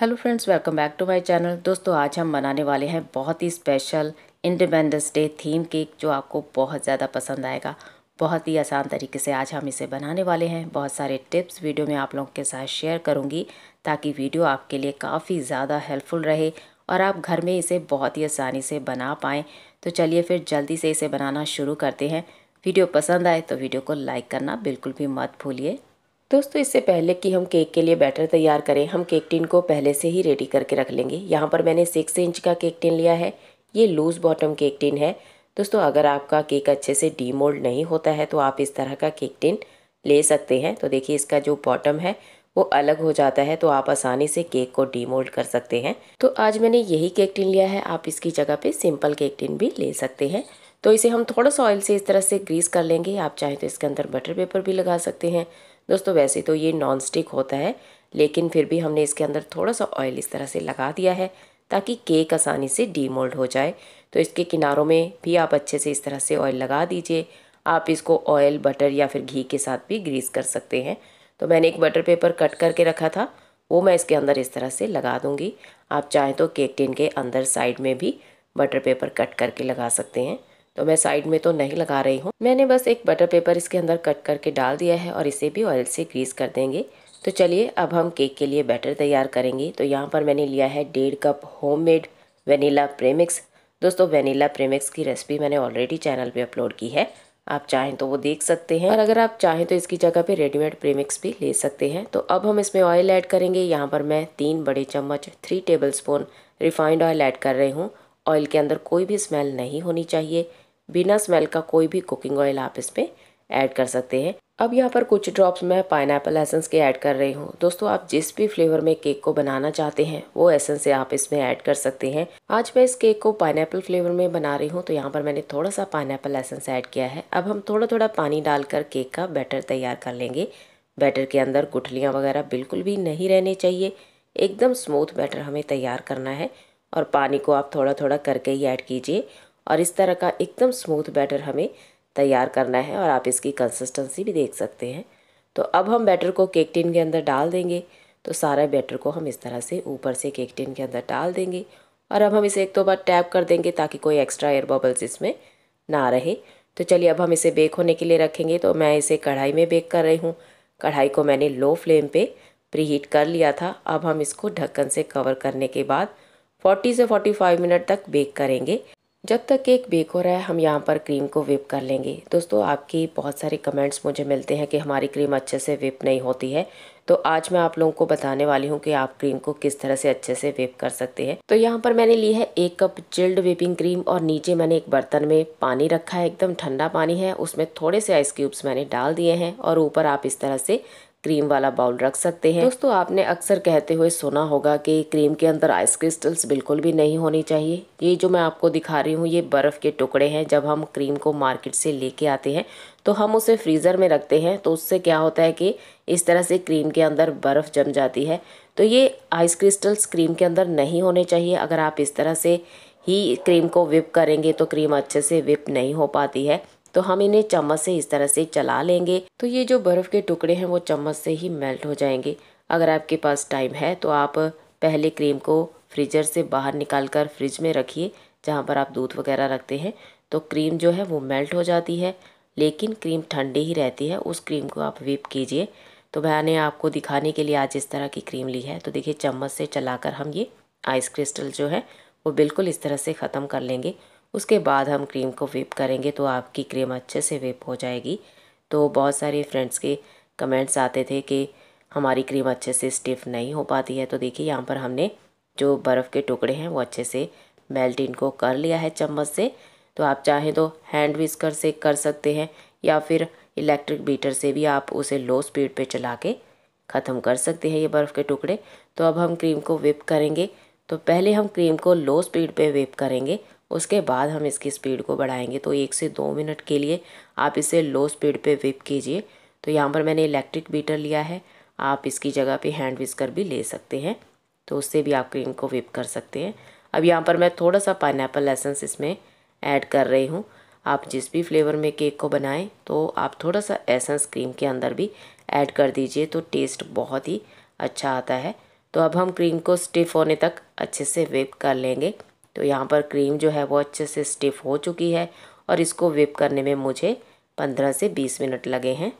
hello friends welcome back to my channel दोस्तों आज हम बनाने वाले हैं बहुत ही special independence day theme cake जो आपको बहुत ज़्यादा पसंद आएगा बहुत ही आसान तरीके से आज हम इसे बनाने वाले हैं बहुत सारे टिप्स वीडियो में आप लोगों के साथ शेयर करूंगी ताकि वीडियो आपके लिए काफ़ी ज़्यादा हेल्पफुल रहे और आप घर में इसे बहुत ही आसानी से बना पाएँ तो चलिए फिर जल्दी से इसे बनाना शुरू करते हैं वीडियो पसंद आए तो वीडियो को लाइक करना बिल्कुल भी मत भूलिए दोस्तों इससे पहले कि हम केक के लिए बैटर तैयार करें हम केक टिन को पहले से ही रेडी करके रख लेंगे यहाँ पर मैंने सिक्स इंच का केक टिन लिया है ये लूज़ बॉटम केक टिन है दोस्तों अगर आपका केक अच्छे से डीमोल्ड नहीं होता है तो आप इस तरह का केक टिन ले सकते हैं तो देखिए इसका जो बॉटम है वो अलग हो जाता है तो आप आसानी से केक को डीमोल्ड कर सकते हैं तो आज मैंने यही केक टिन लिया है आप इसकी जगह पे सिंपल केक टिन भी ले सकते हैं तो इसे हम थोड़ा सा ऑयल से इस तरह से ग्रीस कर लेंगे आप चाहें तो इसके अंदर बटर पेपर भी लगा सकते हैं दोस्तों वैसे तो ये नॉन स्टिक होता है लेकिन फिर भी हमने इसके अंदर थोड़ा सा ऑयल इस तरह से लगा दिया है ताकि केक आसानी से डीमोल्ड हो जाए तो इसके किनारों में भी आप अच्छे से इस तरह से ऑयल लगा दीजिए आप इसको ऑयल बटर या फिर घी के साथ भी ग्रीस कर सकते हैं तो मैंने एक बटर पेपर कट करके रखा था वो मैं इसके अंदर इस तरह से लगा दूँगी आप चाहें तो केक टिन के अंदर साइड में भी बटर पेपर कट करके लगा सकते हैं तो मैं साइड में तो नहीं लगा रही हूँ मैंने बस एक बटर पेपर इसके अंदर कट करके डाल दिया है और इसे भी ऑयल से ग्रीस कर देंगे तो चलिए अब हम केक के लिए बैटर तैयार करेंगे तो यहाँ पर मैंने लिया है डेढ़ कप होममेड वनीला प्रेमिक्स दोस्तों वेनीला प्रेमिक्स की रेसिपी मैंने ऑलरेडी चैनल पे अपलोड की है आप चाहें तो वो देख सकते हैं और अगर आप चाहें तो इसकी जगह पे रेडीमेड प्रेमिक्स भी ले सकते हैं तो अब हम इसमें ऑयल ऐड करेंगे यहाँ पर मैं तीन बड़े चम्मच three tablespoon refined oil add कर रही हूँ ऑयल के अंदर कोई भी स्मेल नहीं होनी चाहिए बिना स्मेल का कोई भी कुकिंग ऑयल आप इसमें ऐड कर सकते हैं अब यहाँ पर कुछ ड्रॉप्स मैं पाइन ऐपल एसेंस के ऐड कर रही हूँ दोस्तों आप जिस भी फ्लेवर में केक को बनाना चाहते हैं वो एसेंस से आप इसमें ऐड कर सकते हैं आज मैं इस केक को पाइन फ्लेवर में बना रही हूँ तो यहाँ पर मैंने थोड़ा सा पाइन एसेंस ऐड किया है अब हम थोड़ा थोड़ा पानी डालकर केक का बैटर तैयार कर लेंगे बैटर के अंदर गुठलियाँ वगैरह बिल्कुल भी नहीं रहनी चाहिए एकदम स्मूथ बैटर हमें तैयार करना है और पानी को आप थोड़ा थोड़ा करके ही ऐड कीजिए और इस तरह का एकदम स्मूथ बैटर हमें तैयार करना है और आप इसकी कंसिस्टेंसी भी देख सकते हैं तो अब हम बैटर को केक टिन के अंदर डाल देंगे तो सारा बैटर को हम इस तरह से ऊपर से केक टिन के अंदर डाल देंगे और अब हम इसे एक दो तो बार टैप कर देंगे ताकि कोई एक्स्ट्रा एयर बबल्स इसमें ना रहे तो चलिए अब हम इसे बेक होने के लिए रखेंगे तो मैं इसे कढ़ाई में बेक कर रही हूँ कढ़ाई को मैंने लो फ्लेम पे प्रीहीट कर लिया था अब हम इसको ढक्कन से कवर करने के बाद 40 से 45 मिनट तक बेक करेंगे जब तक केक बेक हो रहा है हम यहाँ पर क्रीम को विप कर लेंगे दोस्तों आपकी बहुत सारे कमेंट्स मुझे मिलते हैं कि हमारी क्रीम अच्छे से विप नहीं होती है तो आज मैं आप लोगों को बताने वाली हूँ कि आप क्रीम को किस तरह से अच्छे से विप कर सकते हैं तो यहाँ पर मैंने ली है एक कप चिल्ड विपिंग क्रीम और नीचे मैंने एक बर्तन में पानी रखा है एकदम ठंडा पानी है उसमें थोड़े से आइस क्यूब्स मैंने डाल दिए हैं और ऊपर आप इस तरह से क्रीम वाला बाउल रख सकते हैं दोस्तों आपने अक्सर कहते हुए सुना होगा कि क्रीम के अंदर आइस क्रिस्टल्स बिल्कुल भी नहीं होनी चाहिए ये जो मैं आपको दिखा रही हूँ ये बर्फ़ के टुकड़े हैं जब हम क्रीम को मार्केट से लेके आते हैं तो हम उसे फ्रीज़र में रखते हैं तो उससे क्या होता है कि इस तरह से क्रीम के अंदर बर्फ़ जम जाती है तो ये आइस क्रिस्टल्स क्रीम के अंदर नहीं होने चाहिए अगर आप इस तरह से ही क्रीम को विप करेंगे तो क्रीम अच्छे से विप नहीं हो पाती है तो हम इन्हें चम्मच से इस तरह से चला लेंगे तो ये जो बर्फ़ के टुकड़े हैं वो चम्मच से ही मेल्ट हो जाएंगे अगर आपके पास टाइम है तो आप पहले क्रीम को फ्रीजर से बाहर निकाल कर फ्रिज में रखिए जहाँ पर आप दूध वगैरह रखते हैं तो क्रीम जो है वो मेल्ट हो जाती है लेकिन क्रीम ठंडी ही रहती है उस क्रीम को आप विप कीजिए तो मैंने आपको दिखाने के लिए आज इस तरह की क्रीम ली है तो देखिए चम्मच से चलाकर हम ये आइस क्रिस्टल जो है वो बिल्कुल इस तरह से ख़त्म कर लेंगे उसके बाद हम क्रीम को विप करेंगे तो आपकी क्रीम अच्छे से विप हो जाएगी तो बहुत सारे फ्रेंड्स के कमेंट्स आते थे कि हमारी क्रीम अच्छे से स्टिफ नहीं हो पाती है तो देखिए यहाँ पर हमने जो बर्फ़ के टुकड़े हैं वो अच्छे से मेल्ट इनको कर लिया है चम्मच से तो आप चाहें तो हैंड विस्कर से कर सकते हैं या फिर इलेक्ट्रिक बीटर से भी आप उसे लो स्पीड पे चला के ख़त्म कर सकते हैं ये बर्फ़ के टुकड़े तो अब हम क्रीम को विप करेंगे तो पहले हम क्रीम को लो स्पीड पे विप करेंगे उसके बाद हम इसकी स्पीड को बढ़ाएंगे तो एक से दो मिनट के लिए आप इसे लो स्पीड पे विप कीजिए तो यहाँ पर मैंने इलेक्ट्रिक बीटर लिया है आप इसकी जगह पे हैंड विस्कर भी ले सकते हैं तो उससे भी आप क्रीम को विप कर सकते हैं अब यहाँ पर मैं थोड़ा सा पाइन एसेंस इसमें ऐड कर रही हूँ आप जिस भी फ्लेवर में केक को बनाएं तो आप थोड़ा सा एसेंस क्रीम के अंदर भी ऐड कर दीजिए तो टेस्ट बहुत ही अच्छा आता है तो अब हम क्रीम को स्टिफ होने तक अच्छे से वेप कर लेंगे तो यहाँ पर क्रीम जो है वो अच्छे से स्टिफ हो चुकी है और इसको विप करने में मुझे पंद्रह से बीस मिनट लगे हैं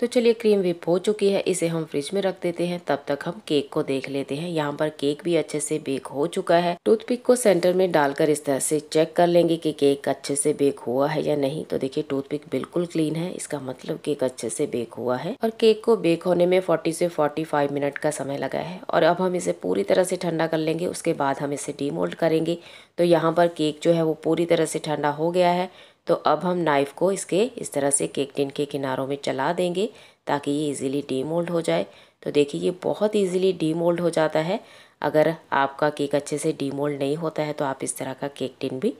तो चलिए क्रीम विप हो चुकी है इसे हम फ्रिज में रख देते हैं तब तक हम केक को देख लेते हैं यहाँ पर केक भी अच्छे से बेक हो चुका है टूथपिक को सेंटर में डालकर इस तरह से चेक कर लेंगे कि केक अच्छे से बेक हुआ है या नहीं तो देखिए टूथपिक बिल्कुल क्लीन है इसका मतलब केक अच्छे से बेक हुआ है और केक को बेक होने में फोर्टी से फोर्टी मिनट का समय लगा है और अब हम इसे पूरी तरह से ठंडा कर लेंगे उसके बाद हम इसे डीमोल्ड करेंगे तो यहाँ पर केक जो है वो पूरी तरह से ठंडा हो गया है तो अब हम नाइफ़ को इसके इस तरह से केक टिन के किनारों में चला देंगे ताकि ये इजीली डीमोल्ड हो जाए तो देखिए ये बहुत इजीली डीमोल्ड हो जाता है अगर आपका केक अच्छे से डीमोल्ड नहीं होता है तो आप इस तरह का केक टिन भी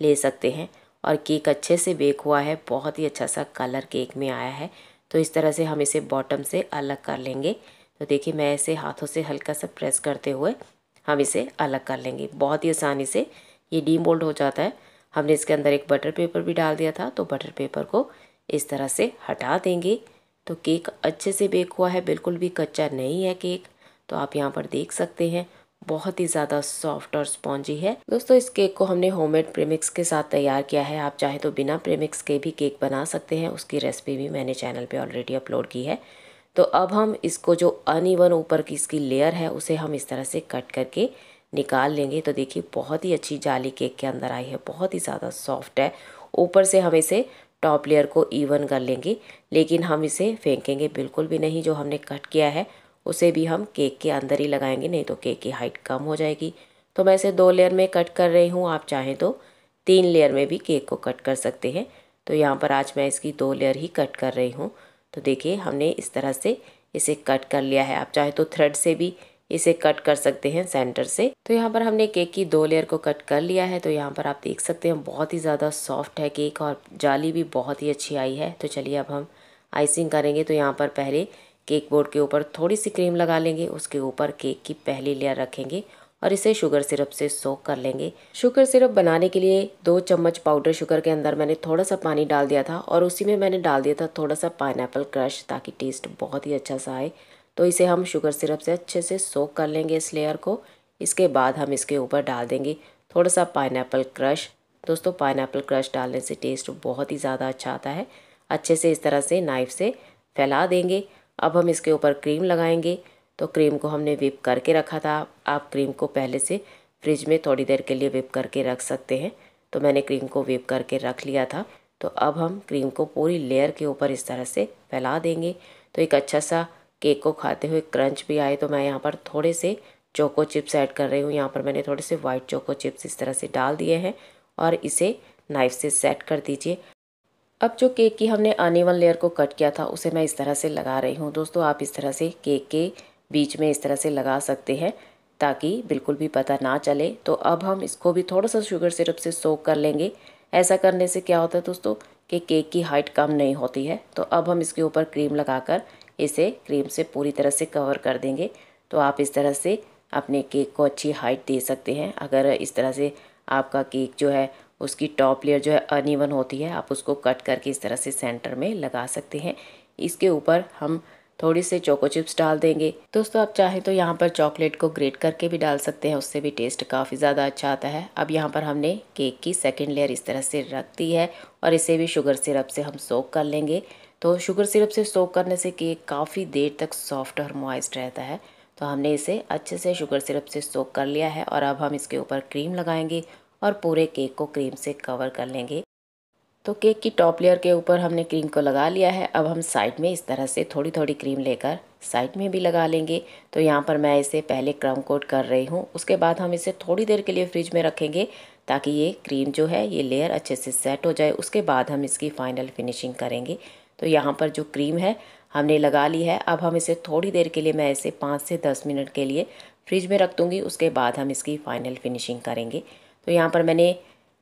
ले सकते हैं और केक अच्छे से बेक हुआ है बहुत ही अच्छा सा कलर केक में आया है तो इस तरह से हम इसे बॉटम से अलग कर लेंगे तो देखिए मैं इसे हाथों से हल्का सा प्रेस करते हुए हम इसे अलग कर लेंगे बहुत ही आसानी से ये डीमोल्ड हो जाता है हमने इसके अंदर एक बटर पेपर भी डाल दिया था तो बटर पेपर को इस तरह से हटा देंगे तो केक अच्छे से बेक हुआ है बिल्कुल भी कच्चा नहीं है केक तो आप यहाँ पर देख सकते हैं बहुत ही ज़्यादा सॉफ्ट और स्पॉन्जी है दोस्तों इस केक को हमने होममेड प्रेमिक्स के साथ तैयार किया है आप चाहे तो बिना प्रेमिक्स के भी केक बना सकते हैं उसकी रेसिपी भी मैंने चैनल पे ऑलरेडी अपलोड की है तो अब हम इसको जो अनइवन ऊपर की इसकी लेयर है उसे हम इस तरह से कट करके निकाल लेंगे तो देखिए बहुत ही अच्छी जाली केक के अंदर आई है बहुत ही ज़्यादा सॉफ्ट है ऊपर से हम इसे टॉप लेयर को इवन कर लेंगे लेकिन हम इसे फेंकेंगे बिल्कुल भी नहीं जो हमने कट किया है उसे भी हम केक के अंदर ही लगाएंगे नहीं तो केक की हाइट कम हो जाएगी तो मैं इसे दो लेयर में कट कर रही हूँ आप चाहें तो तीन लेयर में भी केक को कट कर सकते हैं तो यहाँ पर आज मैं इसकी दो लेयर ही कट कर रही हूँ तो देखिए हमने इस तरह से इसे कट कर लिया है आप चाहे तो थ्रेड से भी इसे कट कर सकते हैं सेंटर से तो यहाँ पर हमने केक की दो लेयर को कट कर लिया है तो यहाँ पर आप देख सकते हैं बहुत ही ज़्यादा सॉफ्ट है केक और जाली भी बहुत ही अच्छी आई है तो चलिए अब हम आइसिंग करेंगे तो यहाँ पर पहले केक बोर्ड के ऊपर थोड़ी सी क्रीम लगा लेंगे उसके ऊपर केक की पहली लेयर रखेंगे और इसे शुगर सिरप से सोख कर लेंगे शुगर सिरप बनाने के लिए दो चम्मच पाउडर शुगर के अंदर मैंने थोड़ा सा पानी डाल दिया था और उसी में मैंने डाल दिया था थोड़ा सा पाइन क्रश ताकि टेस्ट बहुत ही अच्छा सा आए तो इसे हम शुगर सिरप से अच्छे से सोक कर लेंगे इस लेयर को इसके बाद हम इसके ऊपर डाल देंगे थोड़ा सा पाइन क्रश दोस्तों पाइन क्रश डालने से टेस्ट बहुत ही ज़्यादा अच्छा आता है अच्छे से इस तरह से नाइफ़ से फैला देंगे अब हम इसके ऊपर क्रीम लगाएंगे तो क्रीम को हमने विप करके रखा था आप क्रीम को पहले से फ्रिज में थोड़ी देर के लिए विप करके रख सकते हैं तो मैंने क्रीम को विप करके रख लिया था तो अब हम क्रीम को पूरी लेयर के ऊपर इस तरह से फैला देंगे तो एक अच्छा सा केक को खाते हुए क्रंच भी आए तो मैं यहाँ पर थोड़े से चोको चिप्स ऐड कर रही हूँ यहाँ पर मैंने थोड़े से वाइट चोको चिप्स इस तरह से डाल दिए हैं और इसे नाइफ से सेट कर दीजिए अब जो केक की हमने अनिवन लेयर को कट किया था उसे मैं इस तरह से लगा रही हूँ दोस्तों आप इस तरह से केक के बीच में इस तरह से लगा सकते हैं ताकि बिल्कुल भी पता ना चले तो अब हम इसको भी थोड़ा सा शुगर सिरप से सोक कर लेंगे ऐसा करने से क्या होता है दोस्तों कि केक की हाइट कम नहीं होती है तो अब हम इसके ऊपर क्रीम लगाकर इसे क्रीम से पूरी तरह से कवर कर देंगे तो आप इस तरह से अपने केक को अच्छी हाइट दे सकते हैं अगर इस तरह से आपका केक जो है उसकी टॉप लेयर जो है अनइवन होती है आप उसको कट करके इस तरह से सेंटर में लगा सकते हैं इसके ऊपर हम थोड़ी से चोको चिप्स डाल देंगे दोस्तों आप चाहें तो यहाँ पर चॉकलेट को ग्रेट करके भी डाल सकते हैं उससे भी टेस्ट काफ़ी ज़्यादा अच्छा आता है अब यहाँ पर हमने केक की सेकेंड लेयर इस तरह से रख दी है और इसे भी शुगर सिरप से हम सोक कर लेंगे तो शुगर सिरप से सोक करने से केक काफ़ी देर तक सॉफ्ट और मॉइस्ट रहता है तो हमने इसे अच्छे से शुगर सिरप से सोक कर लिया है और अब हम इसके ऊपर क्रीम लगाएंगे और पूरे केक को क्रीम से कवर कर लेंगे तो केक की टॉप लेयर के ऊपर हमने क्रीम को लगा लिया है अब हम साइड में इस तरह से थोड़ी थोड़ी क्रीम लेकर साइड में भी लगा लेंगे तो यहाँ पर मैं इसे पहले क्रम कोट कर रही हूँ उसके बाद हम इसे थोड़ी देर के लिए फ्रिज में रखेंगे ताकि ये क्रीम जो है ये लेयर अच्छे से सेट हो जाए उसके बाद हम इसकी फ़ाइनल फिनिशिंग करेंगे तो यहाँ पर जो क्रीम है हमने लगा ली है अब हम इसे थोड़ी देर के लिए मैं इसे पाँच से दस मिनट के लिए फ्रिज में रख दूँगी उसके बाद हम इसकी फ़ाइनल फिनिशिंग करेंगे तो यहाँ पर मैंने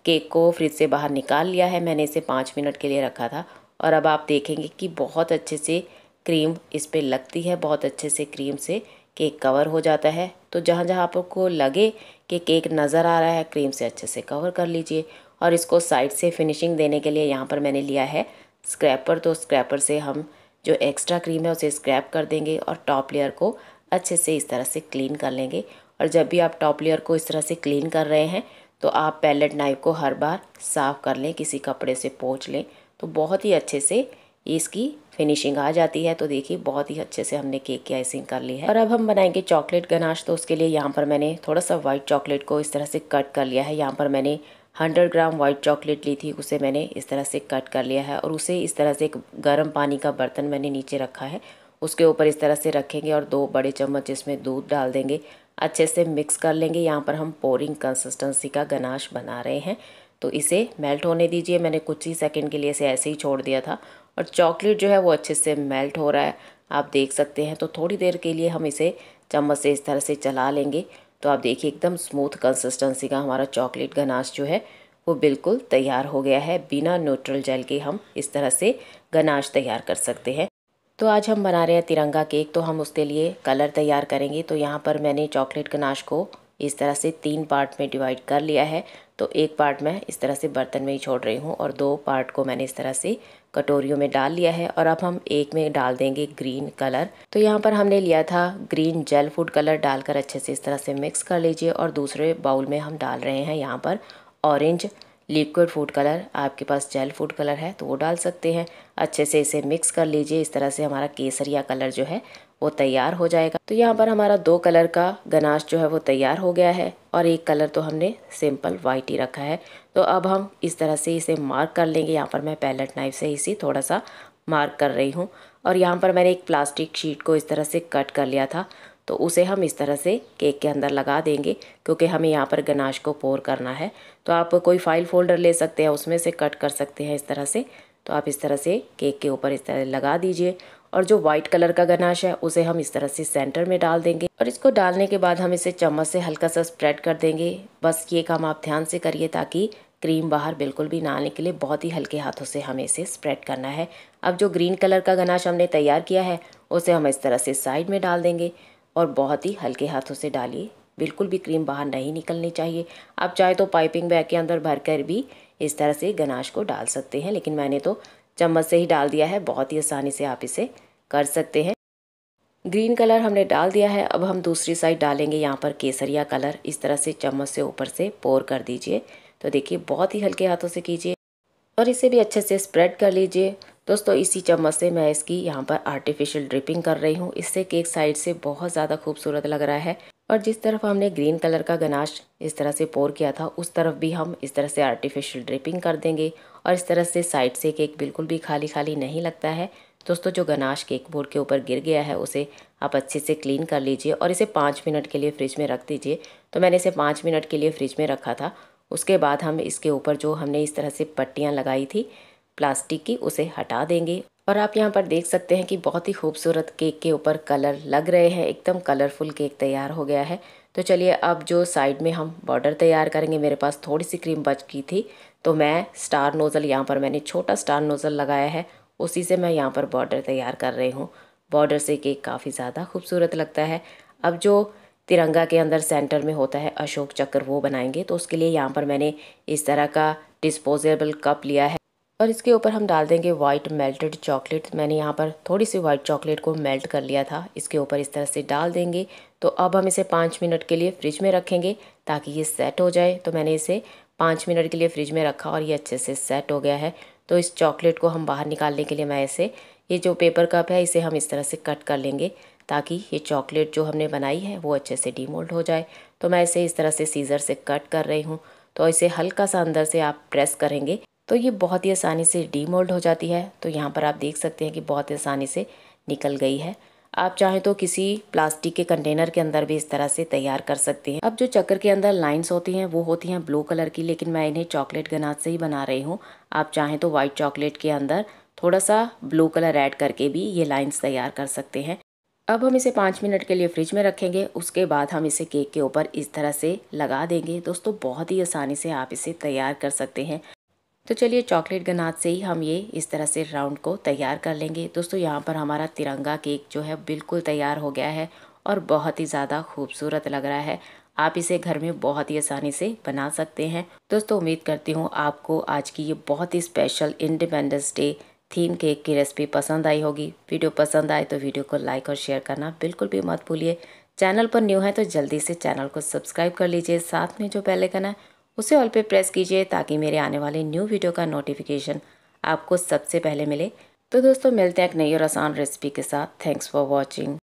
केक को फ्रिज से बाहर निकाल लिया है मैंने इसे पाँच मिनट के लिए रखा था और अब आप देखेंगे कि बहुत अच्छे से क्रीम इस पर लगती है बहुत अच्छे से क्रीम से केक कवर हो जाता है तो जहाँ जहाँ आपको लगे कि केक नज़र आ रहा है क्रीम से अच्छे से कवर कर लीजिए और इसको साइड से फिनिशिंग देने के लिए यहाँ पर मैंने लिया है स्क्रैपर तो स्क्रैपर से हम जो एक्स्ट्रा क्रीम है उसे स्क्रैप कर देंगे और टॉप लेयर को अच्छे से इस तरह से क्लीन कर लेंगे और जब भी आप टॉप लेयर को इस तरह से क्लीन कर रहे हैं तो आप पैलेट नाइफ को हर बार साफ़ कर लें किसी कपड़े से पोंछ लें तो बहुत ही अच्छे से इसकी फिनिशिंग आ जाती है तो देखिए बहुत ही अच्छे से हमने केक की आइसिंग कर ली है और अब हम बनाएंगे चॉकलेट गनाश तो उसके लिए यहाँ पर मैंने थोड़ा सा वाइट चॉकलेट को इस तरह से कट कर लिया है यहाँ पर मैंने हंड्रेड ग्राम वाइट चॉकलेट ली थी उसे मैंने इस तरह से कट कर लिया है और उसे इस तरह से एक गर्म पानी का बर्तन मैंने नीचे रखा है उसके ऊपर इस तरह से रखेंगे और दो बड़े चम्मच इसमें दूध डाल देंगे अच्छे से मिक्स कर लेंगे यहाँ पर हम पोरिंग कंसिस्टेंसी का गनाश बना रहे हैं तो इसे मेल्ट होने दीजिए मैंने कुछ ही सेकेंड के लिए इसे ऐसे ही छोड़ दिया था और चॉकलेट जो है वो अच्छे से मेल्ट हो रहा है आप देख सकते हैं तो थोड़ी देर के लिए हम इसे चम्मच से इस तरह से चला लेंगे तो आप देखिए एकदम स्मूथ कंसिस्टेंसी का हमारा चॉकलेट गनाश जो है वो बिल्कुल तैयार हो गया है बिना न्यूट्रल जेल के हम इस तरह से गनाश तैयार कर सकते हैं तो आज हम बना रहे हैं तिरंगा केक तो हम उसके लिए कलर तैयार करेंगे तो यहाँ पर मैंने चॉकलेट गनाश को इस तरह से तीन पार्ट में डिवाइड कर लिया है तो एक पार्ट मैं इस तरह से बर्तन में ही छोड़ रही हूँ और दो पार्ट को मैंने इस तरह से कटोरियों में डाल लिया है और अब हम एक में डाल देंगे ग्रीन कलर तो यहाँ पर हमने लिया था ग्रीन जेल फूड कलर डालकर अच्छे से इस तरह से मिक्स कर लीजिए और दूसरे बाउल में हम डाल रहे हैं यहाँ पर ऑरेंज लिक्विड फूड कलर आपके पास जेल फूड कलर है तो वो डाल सकते हैं अच्छे से इसे मिक्स कर लीजिए इस तरह से हमारा केसरिया कलर जो है वो तैयार हो जाएगा तो यहाँ पर हमारा दो कलर का गनाश जो है वो तैयार हो गया है और एक कलर तो हमने सिंपल वाइट ही रखा है तो अब हम इस तरह से इसे मार्क कर लेंगे यहाँ पर मैं पैलेट नाइफ से इसी थोड़ा सा मार्क कर रही हूँ और यहाँ पर मैंने एक प्लास्टिक शीट को इस तरह से कट कर लिया था तो उसे हम इस तरह से केक के अंदर लगा देंगे क्योंकि हमें यहाँ पर गनाश को पोर करना है तो आप कोई फाइल फोल्डर ले सकते हैं उसमें से कट कर सकते हैं इस तरह से तो आप इस तरह से केक के ऊपर इस तरह लगा दीजिए और जो व्हाइट कलर का गनाश है उसे हम इस तरह से सेंटर में डाल देंगे और इसको डालने के बाद हम इसे चम्मच से हल्का सा स्प्रेड कर देंगे बस ये काम आप ध्यान से करिए ताकि क्रीम बाहर बिल्कुल भी ना आने के लिए बहुत ही हल्के हाथों से हमें इसे स्प्रेड करना है अब जो ग्रीन कलर का गनाश हमने तैयार किया है उसे हम इस तरह से साइड में डाल देंगे और बहुत ही हल्के हाथों से डालिए बिल्कुल भी क्रीम बाहर नहीं निकलनी चाहिए आप चाहे तो पाइपिंग बैग के अंदर भर कर भी इस तरह से गनाश को डाल सकते हैं लेकिन मैंने तो चम्मच से ही डाल दिया है बहुत ही आसानी से आप इसे कर सकते हैं ग्रीन कलर हमने डाल दिया है अब हम दूसरी साइड डालेंगे यहाँ पर केसरिया कलर इस तरह से चम्मच से ऊपर से पोर कर दीजिए तो देखिए बहुत ही हल्के हाथों से कीजिए और इसे भी अच्छे से स्प्रेड कर लीजिए दोस्तों इसी चम्मच से मैं इसकी यहाँ पर आर्टिफिशियल ड्रिपिंग कर रही हूँ इससे केक साइड से बहुत ज़्यादा खूबसूरत लग रहा है और जिस तरफ हमने ग्रीन कलर का गनाश इस तरह से पोर किया था उस तरफ भी हम इस तरह से आर्टिफिशियल ड्रिपिंग कर देंगे और इस तरह से साइड से केक बिल्कुल भी खाली खाली नहीं लगता है दोस्तों जो गनाश केक बोर्ड के ऊपर गिर गया है उसे आप अच्छे से क्लीन कर लीजिए और इसे पाँच मिनट के लिए फ्रिज में रख दीजिए तो मैंने इसे पाँच मिनट के लिए फ्रिज में रखा था उसके बाद हम इसके ऊपर जो हमने इस तरह से पट्टियाँ लगाई थी प्लास्टिक की उसे हटा देंगे और आप यहाँ पर देख सकते हैं कि बहुत ही खूबसूरत केक के ऊपर कलर लग रहे हैं एकदम कलरफुल केक तैयार हो गया है तो चलिए अब जो साइड में हम बॉर्डर तैयार करेंगे मेरे पास थोड़ी सी क्रीम बच गई थी तो मैं स्टार नोज़ल यहाँ पर मैंने छोटा स्टार नोज़ल लगाया है उसी से मैं यहाँ पर बॉर्डर तैयार कर रही हूँ बॉर्डर से केक काफ़ी ज़्यादा खूबसूरत लगता है अब जो तिरंगा के अंदर सेंटर में होता है अशोक चक्र वो बनाएंगे तो उसके लिए यहाँ पर मैंने इस तरह का डिस्पोजेबल कप लिया है और इसके ऊपर हम डाल देंगे वाइट मेल्टेड चॉकलेट मैंने यहाँ पर थोड़ी सी वाइट चॉकलेट को मेल्ट कर लिया था इसके ऊपर इस तरह से डाल देंगे तो अब हम इसे पाँच मिनट के लिए फ्रिज में रखेंगे ताकि ये सेट हो जाए तो मैंने इसे पाँच मिनट के लिए फ्रिज में रखा और ये अच्छे से सेट हो गया है तो इस चॉकलेट को हम बाहर निकालने के लिए मैं इसे ये जो पेपर कप है इसे हम इस तरह से कट कर लेंगे ताकि ये चॉकलेट जो हमने बनाई है वो अच्छे से डीमोल्ड हो जाए तो मैं इसे इस तरह से सीज़र से कट कर रही हूँ तो इसे हल्का सा अंदर से आप प्रेस करेंगे तो ये बहुत ही आसानी से डीमोल्ड हो जाती है तो यहाँ पर आप देख सकते हैं कि बहुत ही आसानी से निकल गई है आप चाहें तो किसी प्लास्टिक के कंटेनर के अंदर भी इस तरह से तैयार कर सकते हैं अब जो चक्कर के अंदर लाइंस होती हैं वो होती हैं ब्लू कलर की लेकिन मैं इन्हें चॉकलेट गनाज से ही बना रही हूँ आप चाहें तो वाइट चॉकलेट के अंदर थोड़ा सा ब्लू कलर ऐड करके भी ये लाइंस तैयार कर सकते हैं अब हम इसे पाँच मिनट के लिए फ्रिज में रखेंगे उसके बाद हम इसे केक के ऊपर इस तरह से लगा देंगे दोस्तों बहुत ही आसानी से आप इसे तैयार कर सकते हैं तो चलिए चॉकलेट गनाथ से ही हम ये इस तरह से राउंड को तैयार कर लेंगे दोस्तों यहाँ पर हमारा तिरंगा केक जो है बिल्कुल तैयार हो गया है और बहुत ही ज़्यादा खूबसूरत लग रहा है आप इसे घर में बहुत ही आसानी से बना सकते हैं दोस्तों उम्मीद करती हूँ आपको आज की ये बहुत ही special independence day theme cake की रेसिपी पसंद आई होगी वीडियो पसंद आए तो वीडियो को लाइक और शेयर करना बिल्कुल भी मत भूलिए चैनल पर न्यू है तो जल्दी से चैनल को सब्सक्राइब कर लीजिए साथ में जो पहले करना है उसे ऑल पे प्रेस कीजिए ताकि मेरे आने वाले न्यू वीडियो का नोटिफिकेशन आपको सबसे पहले मिले तो दोस्तों मिलते हैं एक नई और आसान रेसिपी के साथ थैंक्स फॉर वॉचिंग